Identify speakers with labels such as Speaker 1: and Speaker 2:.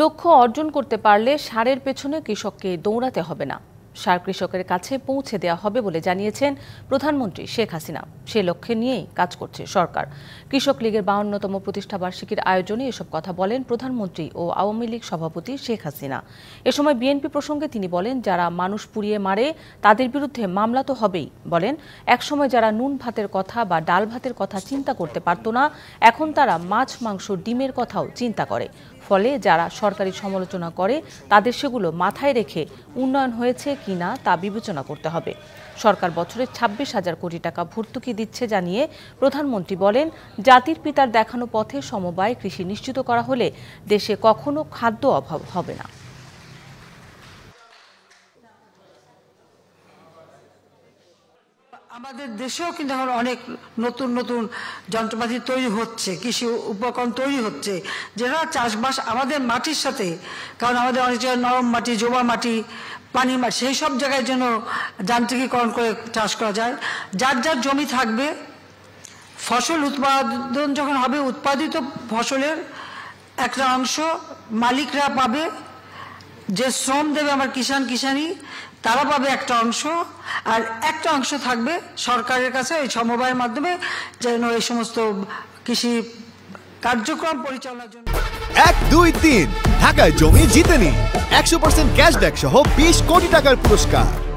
Speaker 1: লক্ষ্য অর্জন করতে পারলে সারের পেছনে কৃষককে দৌড়াতে হবে না সার কৃষকের কাছে পৌঁছে দেওয়া হবে বলে জানিয়েছেন প্রধানমন্ত্রী শেখ হাসিনা সে লক্ষ্যে নিয়েই কাজ করছে সরকার কৃষক লীগের বাউন্নতম প্রতিষ্ঠাবার্ষিকীর আয়োজনে এসব কথা বলেন প্রধানমন্ত্রী ও আওয়ামী লীগ সভাপতি শেখ হাসিনা এ সময় বিএনপি প্রসঙ্গে তিনি বলেন যারা মানুষ পুড়িয়ে মারে তাদের বিরুদ্ধে মামলা তো হবেই বলেন একসময় যারা নুন ভাতের কথা বা ডাল ভাতের কথা চিন্তা করতে পারত না এখন তারা মাছ মাংস ডিমের কথাও চিন্তা করে ফলে যারা সরকারি সমালোচনা করে তাদের সেগুলো মাথায় রেখে উন্নয়ন হয়েছে কি না তা বিবেচনা করতে হবে সরকার বছরে ছাব্বিশ হাজার কোটি টাকা ভর্তুকি দিচ্ছে জানিয়ে প্রধানমন্ত্রী বলেন জাতির পিতার দেখানো পথে সমবায় কৃষি নিশ্চিত করা হলে দেশে কখনো খাদ্য অভাব হবে না
Speaker 2: আমাদের দেশেও কিন্তু এখন অনেক নতুন নতুন যন্ত্রপাতি তৈরি হচ্ছে কৃষি উপকরণ তৈরি হচ্ছে যেটা চাষবাস আমাদের মাটির সাথে কারণ আমাদের অনেক জায়গায় নরম মাটি জোবা মাটি পানি মাটি সেই সব জায়গায় যেন যান্ত্রিকীকরণ করে চাষ করা যায় যার যার জমি থাকবে ফসল উৎপাদন যখন হবে উৎপাদিত ফসলের একটা অংশ মালিকরা পাবে যে শ্রম দেবে আমার কিষান কিষানি তারা পাবে একটা অংশ আর একটা অংশ থাকবে সরকারের কাছে এই সমবায়ের মাধ্যমে যেন এই সমস্ত কৃষি কার্যক্রম পরিচালনার জন্য এক দুই তিন ঢাকায় জমি জিতে নিন একশো পার্সেন্ট ক্যাশব্যাক সহ বিশ কোটি টাকার পুরস্কার